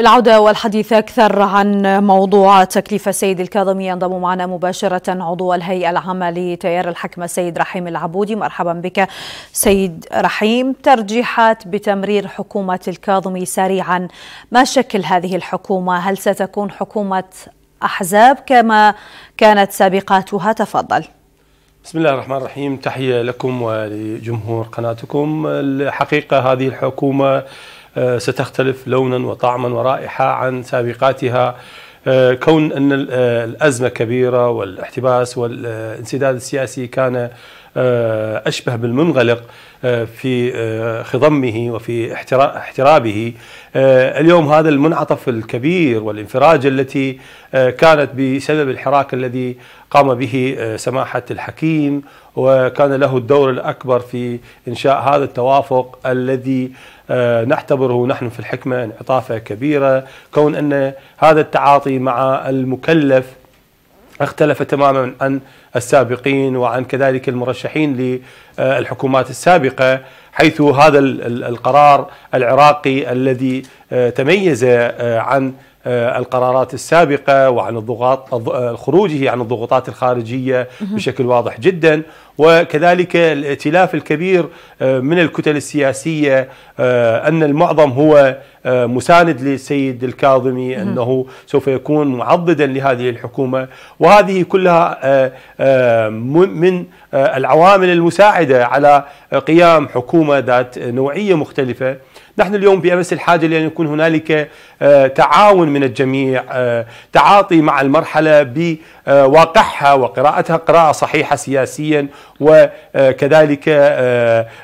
العودة والحديث أكثر عن موضوع تكليف السيد الكاظمي ينضم معنا مباشرة عضو الهيئة العامة لتيار الحكمة السيد رحيم العبودي مرحبا بك سيد رحيم ترجيحات بتمرير حكومة الكاظمي سريعا ما شكل هذه الحكومة هل ستكون حكومة أحزاب كما كانت سابقاتها تفضل بسم الله الرحمن الرحيم تحية لكم ولجمهور قناتكم الحقيقة هذه الحكومة آه، ستختلف لونا وطعما ورائحة عن سابقاتها آه، كون أن آه، الأزمة كبيرة والاحتباس والانسداد السياسي كان آه، أشبه بالمنغلق آه، في آه، خضمه وفي احترابه اليوم هذا المنعطف الكبير والانفراج التي كانت بسبب الحراك الذي قام به سماحة الحكيم وكان له الدور الأكبر في إنشاء هذا التوافق الذي نعتبره نحن في الحكمة انعطافة كبيرة كون أن هذا التعاطي مع المكلف اختلف تماما عن السابقين وعن كذلك المرشحين للحكومات السابقه حيث هذا القرار العراقي الذي آه، تميز آه، عن آه، القرارات السابقة وعن الضغط آه، خروجه عن الضغوطات الخارجية بشكل واضح جدا وكذلك الائتلاف الكبير آه، من الكتل السياسية أن المعظم هو مساند للسيد الكاظمي أنه سوف يكون معضدا لهذه الحكومة وهذه كلها من العوامل المساعدة على قيام حكومة ذات نوعية مختلفة نحن اليوم بأمس الحاجة لأن يكون هنالك آه، تعاون من الجميع آه، تعاطي مع المرحلة بواقعها آه، وقراءتها قراءة صحيحة سياسيا وكذلك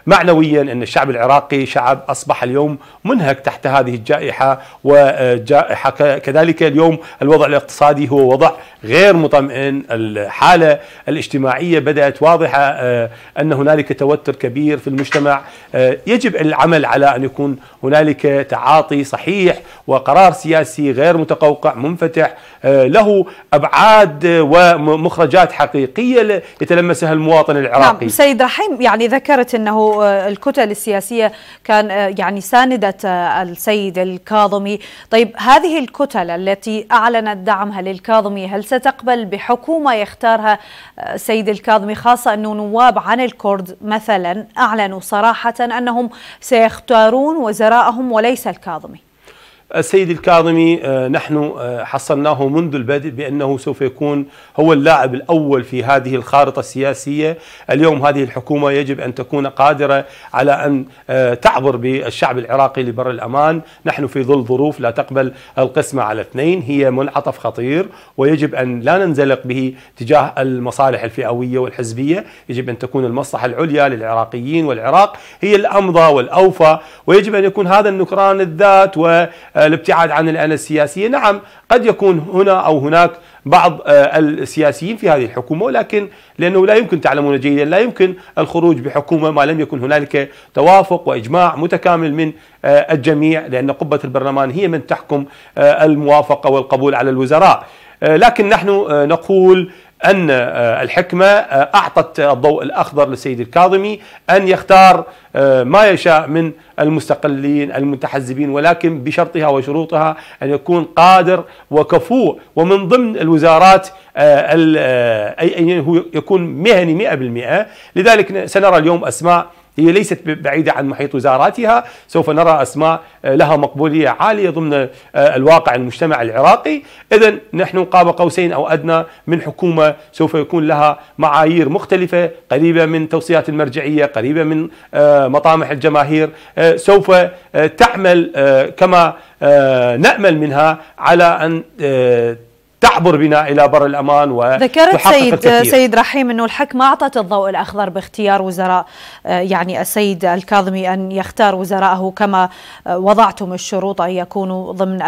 معنويا أن الشعب العراقي شعب أصبح اليوم منهك تحت هذه الجائحة وجائحة كذلك اليوم الوضع الاقتصادي هو وضع غير مطمئن الحالة الاجتماعية بدأت واضحة أن هنالك توتر كبير في المجتمع يجب العمل على أن يكون هنالك تعاطي صحيح وقرار سياسي غير متقوقع منفتح آه، له ابعاد ومخرجات حقيقيه يتلمسها المواطن نعم، العراقي نعم سيد رحيم يعني ذكرت انه آه، الكتل السياسيه كان آه، يعني ساندت السيد الكاظمي طيب هذه الكتل التي اعلنت دعمها للكاظمي هل ستقبل بحكومه يختارها سيد الكاظمي خاصه انه نواب عن الكرد مثلا اعلنوا صراحه انهم سيختارون وزرائهم وليس الكاظمي السيد الكاظمي آه، نحن آه، حصلناه منذ البدء بأنه سوف يكون هو اللاعب الأول في هذه الخارطة السياسية اليوم هذه الحكومة يجب أن تكون قادرة على أن آه، تعبر بالشعب العراقي لبر الأمان نحن في ظل ظروف لا تقبل القسمة على اثنين هي منعطف خطير ويجب أن لا ننزلق به تجاه المصالح الفئوية والحزبية يجب أن تكون المصلحة العليا للعراقيين والعراق هي الأمضى والأوفى ويجب أن يكون هذا النكران الذات و آه، الابتعاد عن الآن السياسية نعم قد يكون هنا أو هناك بعض آه، السياسيين في هذه الحكومة ولكن لأنه لا يمكن تعلمون جيدا لا يمكن الخروج بحكومة ما لم يكن هنالك توافق وإجماع متكامل من آه، الجميع لأن قبة البرلمان هي من تحكم الموافقة والقبول على الوزراء لكن نحن نقول أن آه، الحكمة آه، أعطت الضوء الأخضر للسيد الكاظمي أن يختار آه، ما يشاء من المستقلين المتحزبين ولكن بشرطها وشروطها أن يكون قادر وكفوء ومن ضمن الوزارات أي أن يكون مهني 100% لذلك سنرى اليوم أسماء هي ليست بعيدة عن محيط وزاراتها سوف نرى أسماء آه، لها مقبولية عالية ضمن آه، الواقع المجتمع العراقي إذا نحن قاب قوسين أو أدنى من حكومة سوف يكون لها معايير مختلفة قريبة من توصيات المرجعية قريبة من آه، مطامح الجماهير سوف تعمل كما نأمل منها على أن تعبر بنا الى بر الامان ذكرت سيد الكثير. سيد رحيم انه الحكمه اعطت الضوء الاخضر باختيار وزراء آه، يعني السيد الكاظمي ان يختار وزراءه كما آه، وضعتم الشروط ان يكونوا ضمن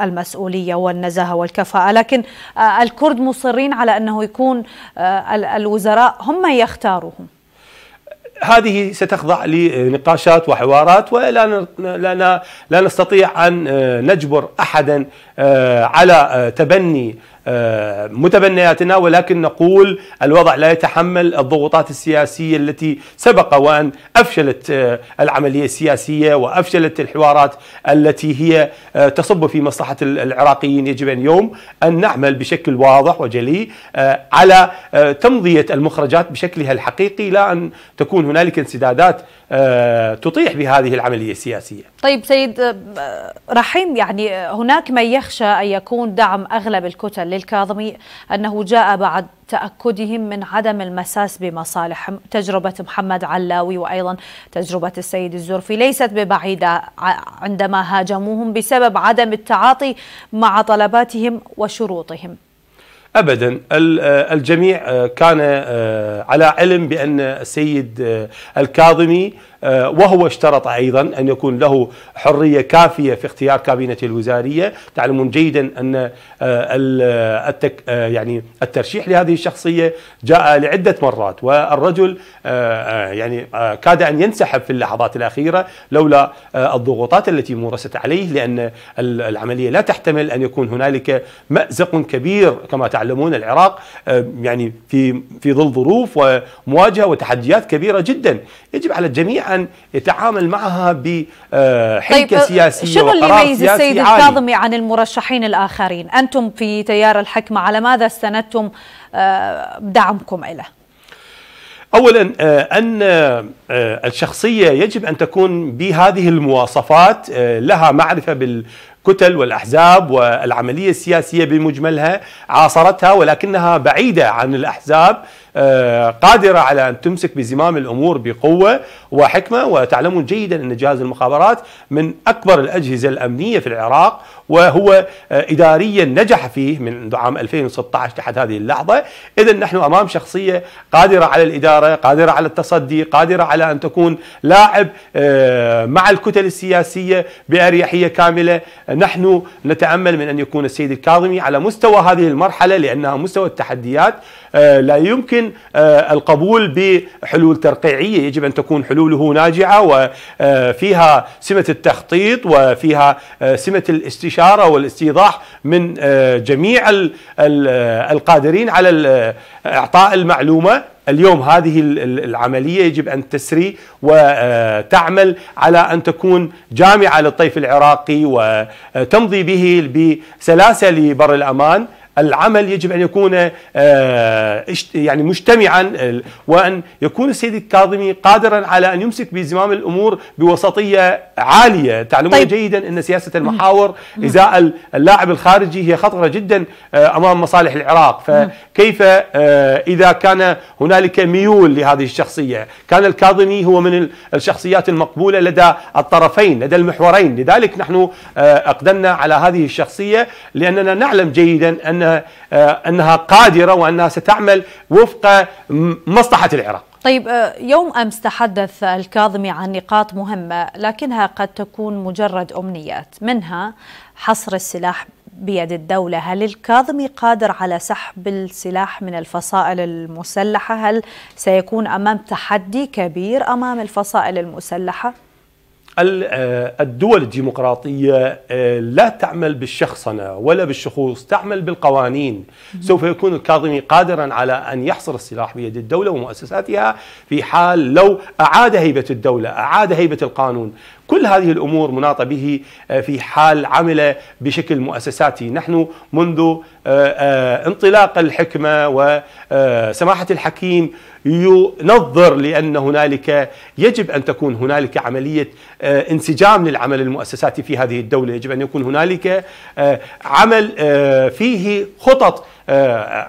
المسؤوليه والنزاهه والكفاءه، لكن آه، الكرد مصرين على انه يكون الوزراء هم من يختاروهم. هذه ستخضع لنقاشات وحوارات ولا لا لا نستطيع ان آه، نجبر احدا آه، على آه، تبني آه، متبنياتنا ولكن نقول الوضع لا يتحمل الضغوطات السياسية التي سبق وأن أفشلت آه، العملية السياسية وأفشلت الحوارات التي هي آه، تصب في مصلحة العراقيين يجب اليوم أن نعمل بشكل واضح وجلي على تمضية المخرجات بشكلها الحقيقي لا أن تكون هنالك انسدادات تطيح بهذه العملية السياسية طيب سيد رحيم يعني هناك من يخشى أن يكون دعم أغلب الكتل الكاظمي أنه جاء بعد تأكدهم من عدم المساس بمصالح تجربة محمد علاوي وأيضا تجربة السيد الزرفي ليست ببعيدة عندما هاجموهم بسبب عدم التعاطي مع طلباتهم وشروطهم ابدا آه، الجميع آه، كان آه، على علم بان السيد الكاظمي آه، وهو اشترط أيضا أن يكون له حرية كافية في اختيار كابينة الوزارية تعلمون جيدا أن آه، آه، التك يعني الترشيح لهذه الشخصية جاء لعدة مرات والرجل يعني كاد أن ينسحب في اللحظات الأخيرة لولا الضغوطات التي مورست عليه لأن العملية لا تحتمل أن يكون هنالك مأزق كبير كما تعلمون العراق يعني في في ظل ظروف ومواجهة وتحديات كبيرة جدا يجب على الجميع أن يتعامل معها بحنكة طيب آه، سياسية شنو اللي يميز السيد الكاظمي عن المرشحين الآخرين أنتم في تيار الحكمة على ماذا استندتم آه، دعمكم له اولا آه، ان الشخصيه يجب ان تكون بهذه المواصفات لها معرفه الكتل والاحزاب والعمليه السياسيه بمجملها عاصرتها ولكنها بعيده عن الاحزاب آه، قادره على ان تمسك بزمام الامور بقوه وحكمه وتعلمون جيدا ان جهاز المخابرات من اكبر الاجهزه الامنيه في العراق وهو آه، اداريا نجح فيه من عام 2016 لحد هذه اللحظه، اذا نحن امام شخصيه قادره على الاداره، قادره على التصدي، قادره على ان تكون لاعب آه، مع الكتل السياسيه باريحيه كامله، نحن نتأمل من أن يكون السيد الكاظمي على مستوى هذه المرحلة لأنها مستوى التحديات آه، لا يمكن آه، القبول بحلول ترقيعية يجب أن تكون حلوله ناجعة وفيها آه، سمة التخطيط وفيها سمة الاستشارة والاستيضاح من جميع القادرين على إعطاء المعلومة اليوم هذه العملية يجب أن تسري وتعمل على أن تكون جامعة للطيف العراقي وتمضي به بسلاسة لبر الأمان العمل يجب أن يكون آه، يعني مجتمعا آه، وأن يكون السيد الكاظمي قادرا على أن يمسك بزمام الأمور بوسطية عالية تعلمون طيب. جيدا أن سياسة المحاور إزاء اللاعب الخارجي هي خطرة جدا آه، أمام مصالح العراق فكيف إذا كان هنالك ميول لهذه الشخصية كان الكاظمي هو من الشخصيات المقبولة لدى الطرفين لدى المحورين لذلك نحن أقدمنا على هذه الشخصية لأننا نعلم جيدا أنها آه، انها قادره وانها ستعمل وفق مصلحه العراق. طيب آه، يوم امس تحدث الكاظمي عن نقاط مهمه لكنها قد تكون مجرد امنيات منها حصر السلاح بيد الدولة هل الكاظمي قادر على سحب السلاح من الفصائل المسلحة هل سيكون أمام تحدي كبير أمام الفصائل المسلحة؟ آه، الدول الديمقراطية آه، لا تعمل بالشخصنة ولا بالشخوص تعمل بالقوانين سوف يكون الكاظمي قادرا على أن يحصر السلاح بيد الدولة ومؤسساتها في حال لو أعاد هيبة الدولة أعاد هيبة القانون كل هذه الأمور مناط به آه، في حال عمل بشكل مؤسساتي نحن منذ آه، آه، انطلاق الحكمة وسماحة الحكيم ينظر لأن هنالك يجب أن تكون هنالك عملية انسجام للعمل المؤسساتي في هذه الدولة يجب أن يكون هنالك عمل فيه خطط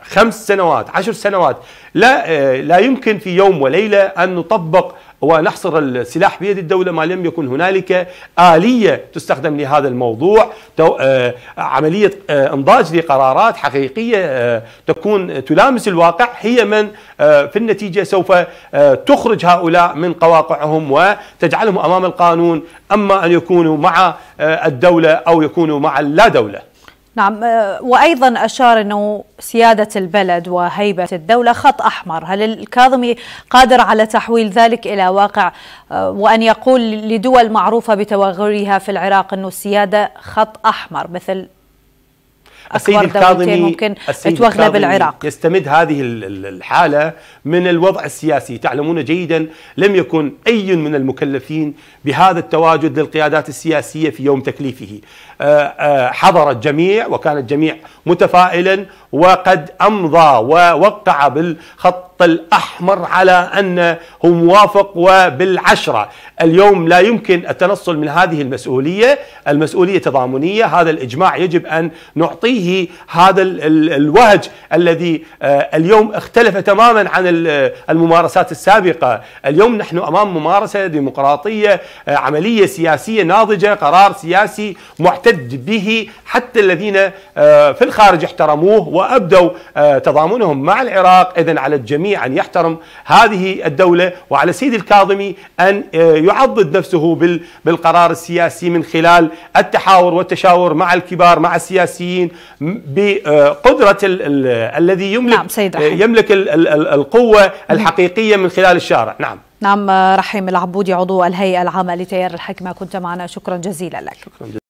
خمس سنوات عشر سنوات لا لا يمكن في يوم وليله ان نطبق ونحصر السلاح بيد الدولة ما لم يكن هنالك آلية تستخدم لهذا الموضوع آه، عملية آه، انضاج لقرارات حقيقية آه، تكون تلامس الواقع هي من في النتيجة سوف تخرج هؤلاء من قواقعهم وتجعلهم أمام القانون أما أن يكونوا مع الدولة أو يكونوا مع اللا دولة نعم آه، وأيضا أشار أنه سيادة البلد وهيبة الدولة خط أحمر هل الكاظمي قادر على تحويل ذلك إلى واقع آه، وأن يقول لدول معروفة بتوغلها في العراق أنه السيادة خط أحمر مثل اكبر دولتين ممكن توغلى بالعراق يستمد هذه الحاله من الوضع السياسي تعلمون جيدا لم يكن اي من المكلفين بهذا التواجد للقيادات السياسيه في يوم تكليفه آه، آه، حضر الجميع وكان الجميع متفائلا وقد امضى ووقع بالخط الأحمر على أنه موافق وبالعشرة اليوم لا يمكن التنصل من هذه المسؤولية المسؤولية تضامنية هذا الإجماع يجب أن نعطيه هذا الوهج الذي آه، اليوم اختلف تماما عن الممارسات السابقة اليوم نحن أمام ممارسة ديمقراطية آه، عملية سياسية ناضجة قرار سياسي معتد به حتى الذين آه، في الخارج احترموه وأبدوا تضامنهم مع العراق إذن على الجميع أن يحترم هذه الدولة وعلى سيد الكاظمي أن آه، يعضد نفسه بالقرار السياسي من خلال التحاور والتشاور مع الكبار مع السياسيين بقدرة الذي يملك نعم سيد رحيم. آه، يملك القوة الحقيقية من خلال الشارع نعم نعم آه، رحيم العبودي عضو الهيئة العامة لتيار الحكمة كنت معنا شكرا جزيلا لك شكرا جزيلا.